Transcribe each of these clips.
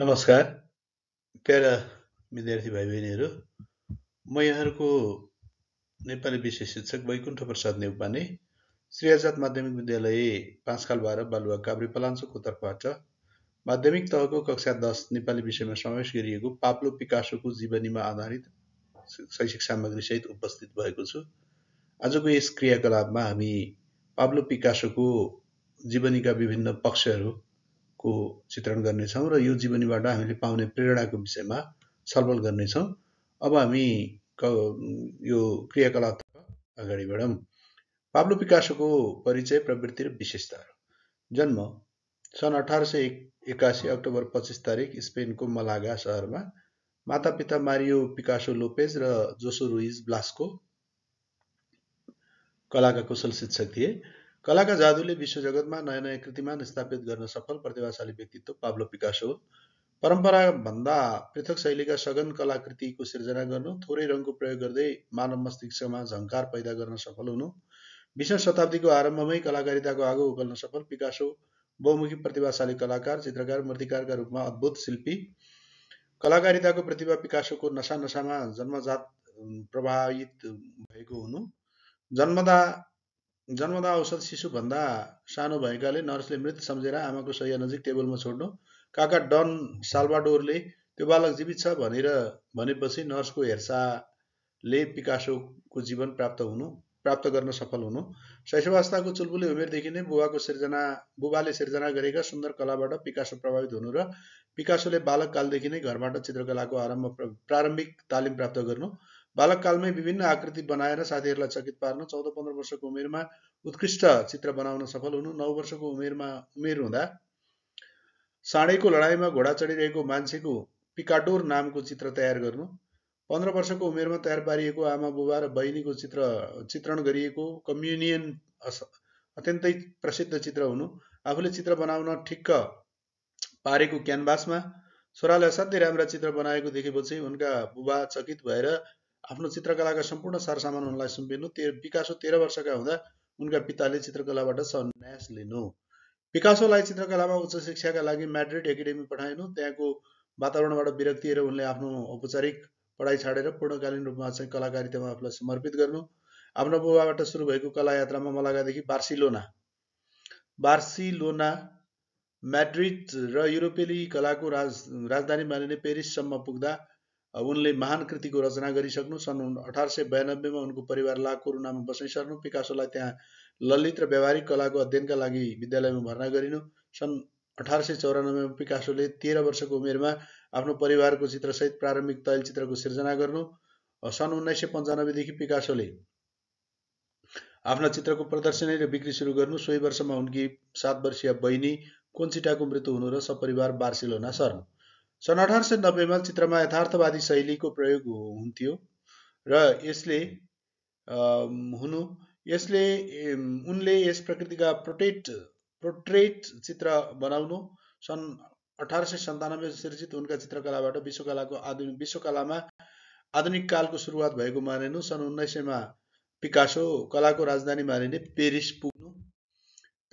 नमस्कार प्यारा विद्यार्थी भाइ बहिनीहरू म यहाँहरूको नेपाली विषय शिक्षक वैकुण्ठ प्रसाद नेउपाने श्री आजाद माध्यमिक विद्यालय पाँचखाल बाह्र बालुवा काभ्रे पलाञ्चोकको तर्फबाट माध्यमिक तहको कक्षा दस नेपाली विषयमा समावेश गरिएको पाप्लो पिकासोको जीवनीमा आधारित शैक्षिक सामग्रीसहित उपस्थित भएको छु आजको यस क्रियाकलापमा हामी पाब्लो पिकासोको जीवनीका विभिन्न पक्षहरू को चित्रण गर्नेछौँ र यो जीवनीबाट हामीले पाउने प्रेरणाको विषयमा छलफल गर्नेछौँ अब हामी यो क्रियाकलाप अगाडि बढौँ पाब्लो पिकासोको परिचय प्रवृत्ति र विशेषताहरू जन्म सन् अठार सय एकासी अक्टोबर पच्चिस तारिक स्पेनको मलागा सहरमा मातापिता मारियो पिकासो लोपेज र जोसो रुइज ब्लास्को कलाका कुशल शिक्षक थिए कलाका जादुले विश्व जगतमा नयाँ नयाँ कृतिमान स्थापित गर्न सफल प्रतिभाशाली व्यक्तित्व पाब्लो पिकासो हो परम्पराभन्दा पृथक शैलीका सघन कलाकृतिको सिर्जना गर्नु थोरै रङको प्रयोग गर्दै मानव मस्तिष्कमा झङ्कार पैदा गर्न सफल हुनु विश्व शताब्दीको आरम्भमै कलाकारिताको आगो उकल्न सफल हो बहुमुखी प्रतिभाशाली कलाकार चित्रकार मूर्तिकारका रूपमा अद्भुत शिल्पी कलाकारिताको प्रतिभा पिकासोको नसा नसामा जन्मजात प्रभावित भएको हुनु जन्मदा जन्मदा औषध शिशुभन्दा सानो भएकाले नर्सले मृत सम्झेर आमाको सैया नजिक टेबलमा छोड्नु काका डन साल्वाडोरले त्यो बालक जीवित छ भनेर भनेपछि नर्सको हेरचाहले पिकासोको जीवन प्राप्त हुनु प्राप्त गर्न सफल हुनु शैशवास्थाको चुलबुले उमेरदेखि नै बुबाको सिर्जना बुबाले सिर्जना गरेका सुन्दर कलाबाट पिकासो प्रभावित हुनु र पिकासोले बालककालदेखि नै घरबाट चित्रकलाको आरम्भ प्रारम्भिक तालिम प्राप्त गर्नु बालककालमै विभिन्न आकृति बनाएर साथीहरूलाई चकित पार्न चौध पन्ध्र वर्षको उमेरमा उत्कृष्ट चित्र बनाउन सफल हुनु नौ वर्षको उमेरमा उमेर हुँदा साँडेको लडाइँमा घोडा चढिरहेको मान्छेको पिकाडोर नामको चित्र तयार गर्नु पन्ध्र वर्षको उमेरमा तयार पारिएको आमा बुबा र बहिनीको चित्र चित्रण गरिएको कम्युनियन अत्यन्तै प्रसिद्ध चित्र हुनु आफूले चित्र बनाउन ठिक्क पारेको क्यानभासमा छोराले असाध्यै राम्रा चित्र बनाएको देखेपछि उनका बुबा चकित भएर आफ्नो चित्रकलाका सम्पूर्ण सरसामान उनलाई सुम्पिनु ते पिकासो तेह्र वर्षका हुँदा उनका पिताले चित्रकलाबाट सन्यास लिनु विकासोलाई चित्रकलामा उच्च शिक्षाका लागि म्याड्रिड एकाडेमी पठाइनु त्यहाँको वातावरणबाट विरक्तिएर उनले आफ्नो औपचारिक पढाइ छाडेर पूर्णकालीन रूपमा चाहिँ कलाकारितामा आफूलाई समर्पित गर्नु आफ्नो बुबाबाट सुरु भएको कला यात्रामा मलागादेखि बार्सिलोना बार्सिलोना म्याड्रिड र युरोपेली कलाको राज राजधानी मानिने पेरिससम्म पुग्दा उनले महान कृतिको रचना गरिसक्नु सन् अठार सय बयानब्बेमा उनको परिवार ला कोरोनामा बसाइ सर्नु पिकासोलाई त्यहाँ ललित र व्यावहारिक कलाको अध्ययनका लागि विद्यालयमा भर्ना गरिनु सन् अठार सय चौरानब्बेमा पिकासोले तेह्र वर्षको उमेरमा आफ्नो परिवारको चित्रसहित प्रारम्भिक तैल चित्रको सिर्जना गर्नु सन् उन्नाइस सय पन्चानब्बेदेखि पिकासोले आफ्ना चित्रको प्रदर्शनी र बिक्री सुरु गर्नु सोही वर्षमा उनकी सात वर्षीय बहिनी कोन्सिटाको मृत्यु हुनु र सपरिवार बार्सिलोना सर्नु सन् अठार सय नब्बेमा चित्रमा यथार्थवादी शैलीको प्रयोग हुन्थ्यो र यसले हुनु यसले उनले यस प्रकृतिका प्रोटेट प्रोट्रेट चित्र बनाउनु सन् अठार सय सन्तानब्बे सिर्जित उनका चित्रकलाबाट विश्वकलाको आधुनिक विश्वकलामा आधुनिक कालको सुरुवात भएको मानिनु सन् उन्नाइस सयमा पिकासो कलाको राजधानी मानिने पेरिस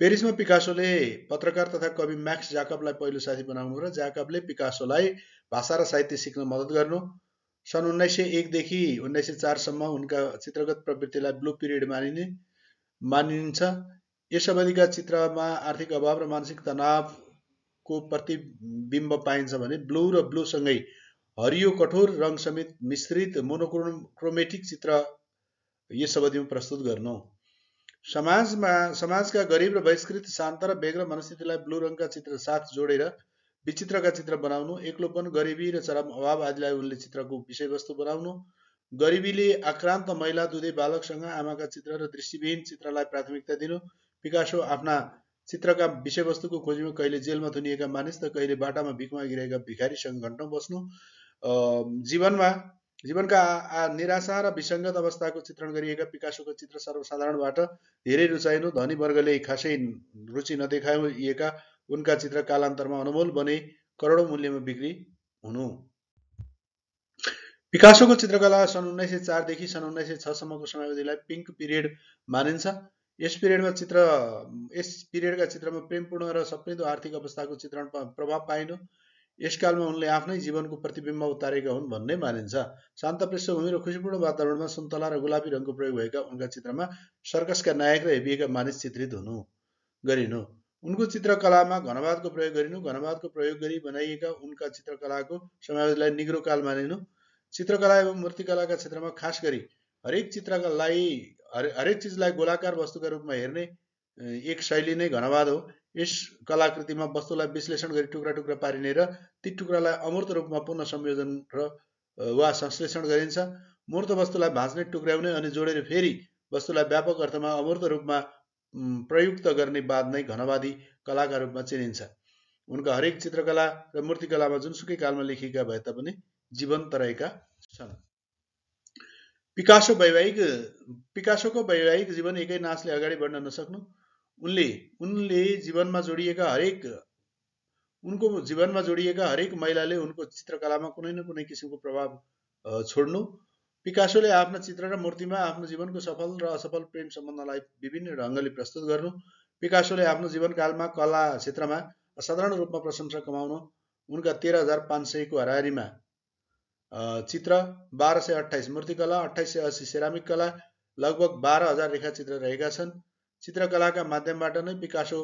पेरिसमा पिकासोले पत्रकार तथा कवि म्याक्स ज्याकबलाई पहिलो साथी बनाउनु र ज्याकबले पिकासोलाई भाषा र साहित्य सिक्न मद्दत गर्नु सन् उन्नाइस सय एकदेखि उन्नाइस सय चारसम्म उनका चित्रगत प्रवृत्तिलाई ब्लू पिरियड मानिने मानिन्छ यस अवधिका चित्रमा आर्थिक अभाव र मानसिक तनावको प्रतिबिम्ब पाइन्छ भने ब्लू र ब्लूसँगै हरियो कठोर रङसमेत मिश्रित मोनोक्रोमेटिक चित्र यस अवधिमा प्रस्तुत गर्नु समाजमा समाजका गरिब र बहिष्कृत शान्त र बेग्र मनस्थितिलाई ब्लू रङका चित्र साथ जोडेर विचित्रका चित्र बनाउनु एक्लोपन गरिबी र चरम अभाव आदिलाई उनले चित्रको विषयवस्तु बनाउनु गरिबीले आक्रान्त महिला दुधे बालकसँग आमाका चित्र र दृष्टिविहीन चित्रलाई प्राथमिकता दिनु पिकासो आफ्ना चित्रका विषयवस्तुको खोजीमा कहिले जेलमा थुनिएका मानिस त कहिले बाटामा भिखमा गिरहेका भिखारीसँग घन्टौँ बस्नु जीवनमा जीवनका निराशा र विसङ्गत अवस्थाको चित्रण गरिएका पिकासोको चित्र सर्वसाधारणबाट धेरै रुचाइनु धनी वर्गले खासै रुचि नदेखाइएका उनका चित्र कालान्तरमा अनुमोल बने करोडौँ मूल्यमा बिक्री हुनु पिकासोको चित्रकला सन् उन्नाइस सय चारदेखि सन् उन्नाइस सय छसम्मको समयावधिलाई पिङ्क पिरियड मानिन्छ यस पिरियडमा चित्र यस पिरियडका चित्रमा प्रेमपूर्ण र सप्रिदो आर्थिक अवस्थाको चित्रण प्रभाव पाइनु यसकालमा उनले आफ्नै जीवनको प्रतिबिम्ब उतारेका हुन् भन्ने मानिन्छ शान्त पृष्ठभूमि र खुसीपूर्ण वातावरणमा सुन्तला र गुलाबी रङको प्रयोग भएका उनका चित्रमा सर्कसका नायक र हेपिएका मानिस चित्रित हुनु गरिनु उनको चित्रकलामा घनवादको प्रयोग गरिनु घनवादको प्रयोग गरी बनाइएका उनका चित्रकलाको समावेशलाई काल मानिनु चित्रकला एवं मूर्तिकलाका क्षेत्रमा खास गरी हरेक चित्रकलालाई हरेक चिजलाई गोलाकार वस्तुका रूपमा हेर्ने एक शैली नै घनवाद हो यस कलाकृतिमा वस्तुलाई विश्लेषण गरी टुक्रा टुक्रा पारिने र ती टुक्रालाई अमूर्त रूपमा पुनः संयोजन र वा संश्लेषण गरिन्छ मूर्त वस्तुलाई भाँच्ने टुक्र्याउने अनि जोडेर फेरि वस्तुलाई व्यापक अर्थमा अमूर्त रूपमा प्रयुक्त गर्ने बाद नै घनवादी कलाका रूपमा चिनिन्छ उनका हरेक चित्रकला र मूर्तिकलामा जुनसुकै कालमा लेखिएका भए तापनि जीवन्त रहेका छन् पिकासो वैवाहिक पिकासोको वैवाहिक जीवन एकै नाचले अगाडि बढ्न नसक्नु उनले उनले जीवनमा जोडिएका हरेक उनको जीवनमा जोडिएका हरेक महिलाले उनको चित्रकलामा कुनै न कुनै किसिमको प्रभाव छोड्नु पिकासोले आफ्ना चित्र र मूर्तिमा आफ्नो जीवनको सफल र असफल प्रेम सम्बन्धलाई विभिन्न ढङ्गले प्रस्तुत गर्नु पिकासोले आफ्नो जीवनकालमा कला क्षेत्रमा असाधारण रूपमा प्रशंसा कमाउनु उनका तेह्र हजार पाँच सयको हरारीमा चित्र बाह्र सय अठाइस मूर्तिकला अठाइस सय असी सेरामिक कला लगभग बाह्र हजार रेखाचित्र रहेका छन् चित्रकलाका माध्यमबाट नै पिकासो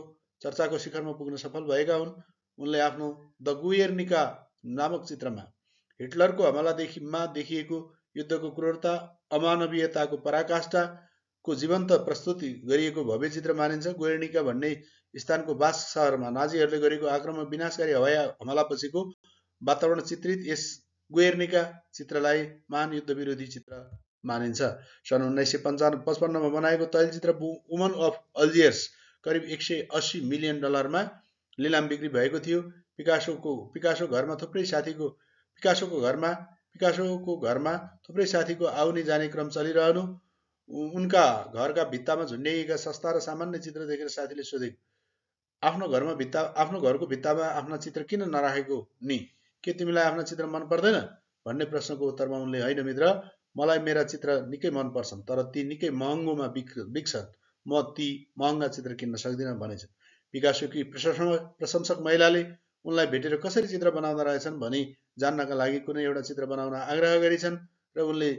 चर्चाको शिखरमा पुग्न सफल भएका हुन् उनले आफ्नो द गुएर्निका नामक चित्रमा हिटलरको हमलादेखिमा देखिएको युद्धको क्रूरता अमानवीयताको पराकाष्ठाको जीवन्त प्रस्तुति गरिएको भव्य चित्र मानिन्छ गुएर्निका भन्ने स्थानको बास सहरमा नाजीहरूले गरेको आक्रमण विनाशकारी हवाई हमलापछिको वातावरण चित्रित यस गुएर्निका चित्रलाई महान युद्ध विरोधी चित्र मानिन्छ सन् उन्नाइस सय पन्चान पचपन्नमा बनाएको तैलचित्र वुमन अफ अल्जियर्स करिब एक सय अस्सी मिलियन डलरमा लिलाम बिक्री भएको थियो पिकासोको पिकासो घरमा थुप्रै साथीको पिकासोको घरमा पिकासोको घरमा थुप्रै साथीको आउने जाने क्रम चलिरहनु उनका घरका भित्तामा झुन्ड्याइएका सस्ता र सामान्य चित्र देखेर साथीले सोधे आफ्नो घरमा भित्ता आफ्नो घरको भित्तामा आफ्ना चित्र किन नराखेको नि के तिमीलाई आफ्ना चित्र मन पर्दैन भन्ने प्रश्नको उत्तरमा उनले होइन मित्र मलाई मेरा चित्र निकै मनपर्छन् तर ती निकै महँगोमा बिक बिक्छन् म ती महँगा चित्र किन्न सक्दिनँ भनेछ पिकासोकी प्रशंसक प्रशंसक महिलाले उनलाई भेटेर कसरी चित्र बनाउँदा रहेछन् भनी जान्नका लागि कुनै एउटा चित्र बनाउन आग्रह गरेछन् र उनले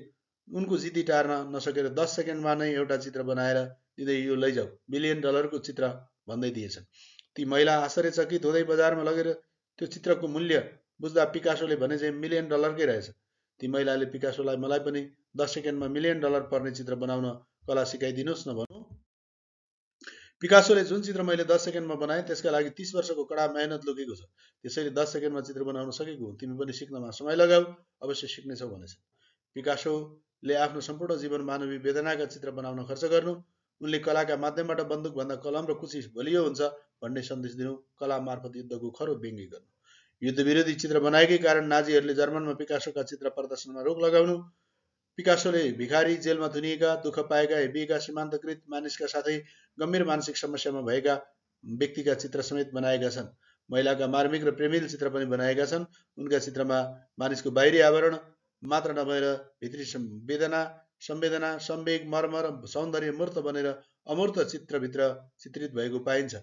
उनको जिद्दी टार्न नसकेर दस सेकेन्डमा नै एउटा चित्र बनाएर दिँदै यो लैजाऊ मिलियन डलरको चित्र भन्दै दिएछन् ती महिला आश्चर्यचकित हुँदै बजारमा लगेर त्यो चित्रको मूल्य बुझ्दा पिकासोले भने चाहिँ मिलियन डलरकै रहेछ ती महिलाले पिकासोलाई मलाई पनि दस सेकेन्डमा मिलियन डलर पर्ने चित्र बनाउन कला सिकाइदिनुहोस् न भनौँ पिकासोले जुन चित्र मैले दस सेकेन्डमा बनाएँ त्यसका लागि तिस वर्षको कडा मेहनत लुकेको छ त्यसैले दस सेकेन्डमा चित्र बनाउन सकेको हो तिमी पनि सिक्नमा समय लगाऊ अवश्य सिक्नेछौ भनेछ पिकासोले आफ्नो सम्पूर्ण जीवन मानवीय वेदनाका चित्र बनाउन खर्च गर्नु उनले कलाका माध्यमबाट बन्दुकभन्दा कलम र कुचिस बलियो हुन्छ भन्ने सन्देश दिनु कला मार्फत युद्धको खरो व्यङ्गी गर्नु युद्ध विरोधी चित्र बनाएकै कारण नाजीहरूले जर्मनमा पिकासोका चित्र प्रदर्शनमा रोक लगाउनु पिकासोले भिखारी जेलमा धुनिएका दुःख पाएका हेबिएका सीमान्तकृत मानिसका साथै गम्भीर मानसिक समस्यामा भएका व्यक्तिका चित्र समेत बनाएका छन् महिलाका मार्मिक र प्रेमिल चित्र पनि बनाएका छन् उनका चित्रमा मानिसको बाहिरी आवरण मात्र नभएर भित्री वेदना संवेदना संवेग मर्म र सौन्दर्य मूर्त बनेर अमूर्त चित्रभित्र चित्रित भएको पाइन्छ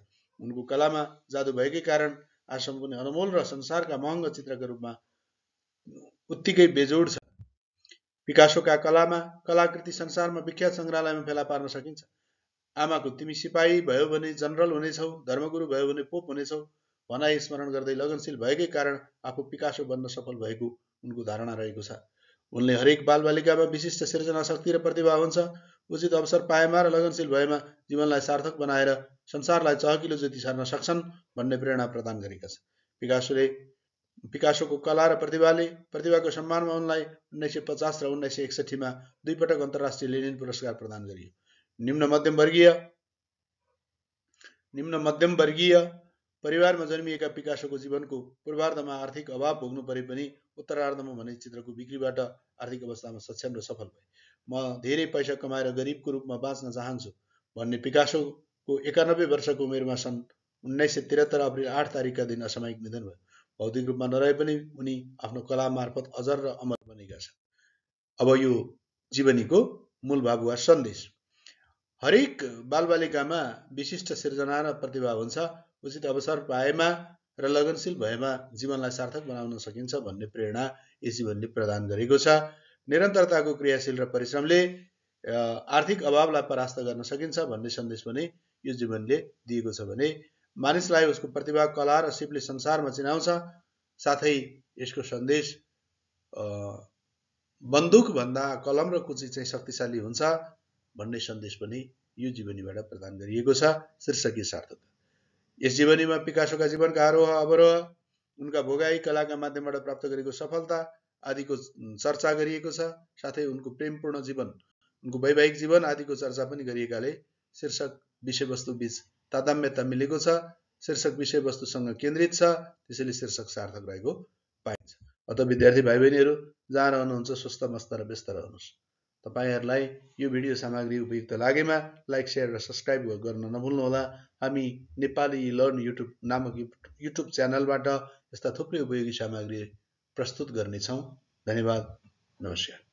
उनको कलामा जादु भएकै कारण आश्रम कुनै अनमोल र संसारका महँगो चित्रका रूपमा उत्तिकै बेजोड छ पिकासोका कलामा कलाकृति संसारमा विख्यात सङ्ग्रहालयमा फेला पार्न सकिन्छ आमाको तिमी सिपाही भयो भने जनरल हुनेछौ धर्मगुरु भयो भने पोप हुनेछौ भनाइ स्मरण गर्दै लगनशील भएकै कारण आफू पिकासो बन्न सफल भएको उनको धारणा रहेको छ उनले हरेक बालबालिकामा विशिष्ट सृजना शक्ति र प्रतिभा हुन्छ उचित अवसर पाएमा र लगनशील भएमा जीवनलाई सार्थक बनाएर संसारलाई चहकिलो ज्योति सार्न सक्छन् भन्ने प्रेरणा प्रदान गरेका छन् पिकासोले पिकासोको कला र प्रतिभाले प्रतिभाको सम्मानमा उनलाई उन्नाइस सय पचास र उन्नाइस सय एकसठीमा दुईपटक अन्तर्राष्ट्रिय लेनिन पुरस्कार प्रदान गरियो निम्न मध्यमवर्गीय निम्न मध्यमवर्गीय परिवारमा जन्मिएका पिकासोको जीवनको पूर्वार्धमा आर्थिक अभाव भोग्नु परे पनि उत्तरार्धमा भने चित्रको बिक्रीबाट आर्थिक अवस्थामा सक्षम र सफल भए म धेरै पैसा कमाएर गरिबको रूपमा बाँच्न चाहन्छु भन्ने पिकासोको एकानब्बे वर्षको उमेरमा सन् उन्नाइस सय त्रिहत्तर अप्रिल आठ तारिकका दिन असामयिक निधन भयो भौतिक रूपमा नरहे पनि उनी आफ्नो कला मार्फत अजर र अमर बनेका छन् अब यो जीवनीको मूल भाव वा सन्देश हरेक बालबालिकामा विशिष्ट सिर्जना र प्रतिभा हुन्छ उचित अवसर पाएमा र लगनशील भएमा जीवनलाई सार्थक बनाउन सकिन्छ भन्ने प्रेरणा यस जीवनले प्रदान गरेको छ निरन्तरताको क्रियाशील र परिश्रमले आर्थिक अभावलाई परास्त गर्न सकिन्छ भन्ने सन्देश पनि यो जीवनले दिएको छ भने मानिसलाई उसको प्रतिभा कला र सिपले संसारमा चिनाउँछ साथै यसको सन्देश बन्दुकभन्दा कलम र कुची चाहिँ शक्तिशाली हुन्छ भन्ने सन्देश पनि यो जीवनीबाट प्रदान गरिएको छ शीर्षकीय सार्थकता यस जीवनीमा पिकासोका जीवनका आरोह अवरोह उनका भोगाई कलाका माध्यमबाट प्राप्त गरेको सफलता आदिको चर्चा गरिएको छ साथै उनको प्रेमपूर्ण जीवन उनको वैवाहिक जीवन आदिको चर्चा पनि गरिएकाले शीर्षक विषयवस्तु बीच तादाम्यता मिलेको छ शीर्षक विषयवस्तुसँग केन्द्रित छ त्यसैले शीर्षक सार्थक रहेको पाइन्छ अत विद्यार्थी भाइ बहिनीहरू जहाँ रहनुहुन्छ स्वस्थ मस्त र व्यस्त रहनुहोस् तपाईँहरूलाई यो भिडियो सामग्री उपयुक्त लागेमा लाइक सेयर र सब्सक्राइब गर्न नभुल्नुहोला हामी नेपाली लर्न युट्युब नामक युट्युब च्यानलबाट यस्ता थुप्रै उपयोगी सामग्री प्रस्तुत गर्नेछौँ धन्यवाद नमस्कार